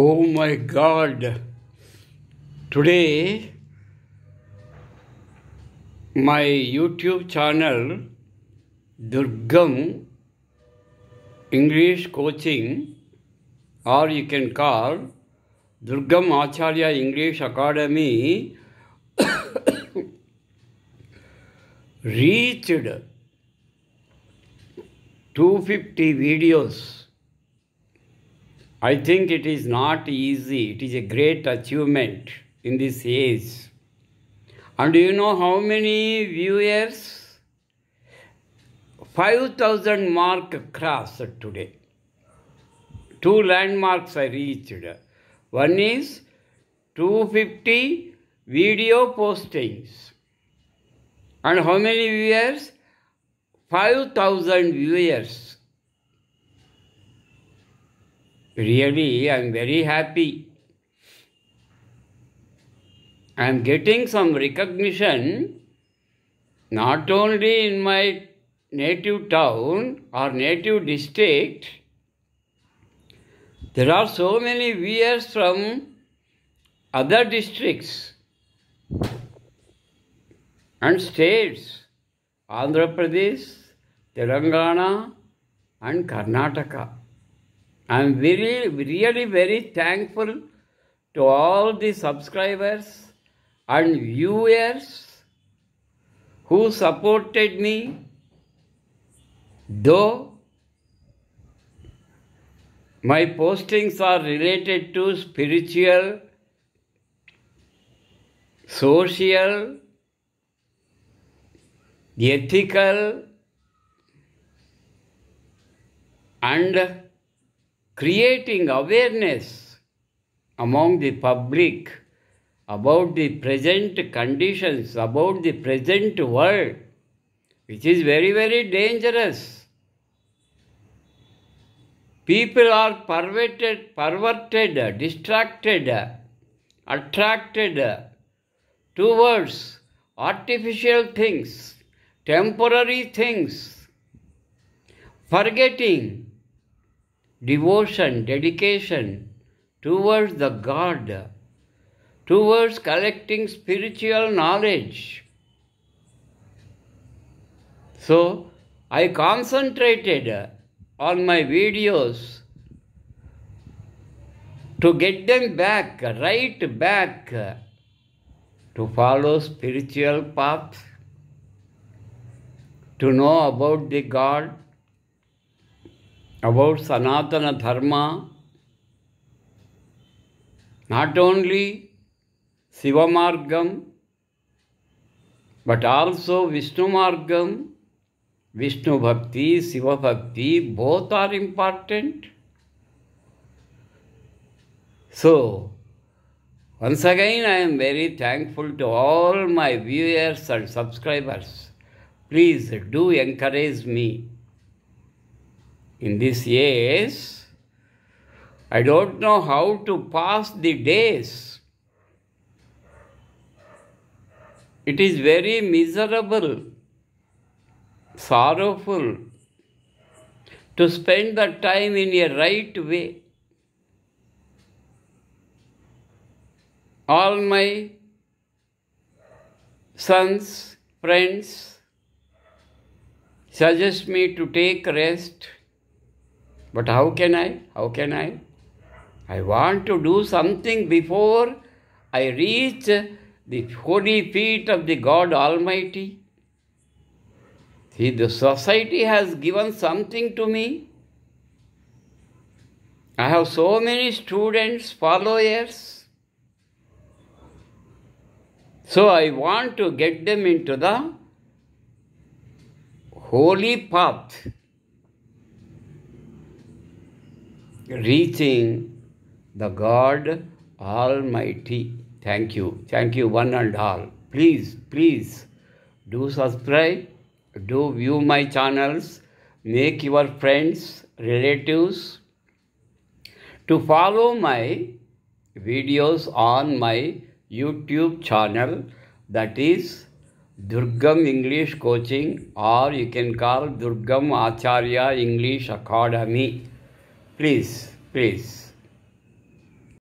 Oh my God, today my YouTube channel Durgam English Coaching, or you can call Durgam Acharya English Academy, reached 250 videos. I think it is not easy. It is a great achievement in this age. And do you know how many viewers? 5000 mark crossed today. Two landmarks I reached. One is 250 video postings. And how many viewers? 5000 viewers. Really, I am very happy. I am getting some recognition not only in my native town or native district. There are so many viewers from other districts and states Andhra Pradesh, Telangana, and Karnataka. I'm very, really very thankful to all the subscribers and viewers who supported me, though my postings are related to spiritual, social, ethical, and creating awareness among the public about the present conditions, about the present world, which is very, very dangerous. People are perverted, perverted, distracted, attracted towards artificial things, temporary things, forgetting devotion, dedication towards the God, towards collecting spiritual knowledge. So I concentrated on my videos to get them back, right back, to follow spiritual path, to know about the God, about Sanatana Dharma, not only Shiva Margam, but also Vishnu Margam, Vishnu Bhakti, Shiva Bhakti, both are important. So, once again, I am very thankful to all my viewers and subscribers. Please do encourage me in these years, I don't know how to pass the days. It is very miserable, sorrowful to spend the time in a right way. All my sons, friends suggest me to take rest but how can I? How can I? I want to do something before I reach the holy feet of the God Almighty. See, the society has given something to me. I have so many students, followers. So I want to get them into the holy path. reaching the God Almighty. Thank you. Thank you, one and all. Please, please do subscribe, do view my channels, make your friends, relatives to follow my videos on my YouTube channel that is Durgam English Coaching or you can call Durgam Acharya English Academy. Please, please.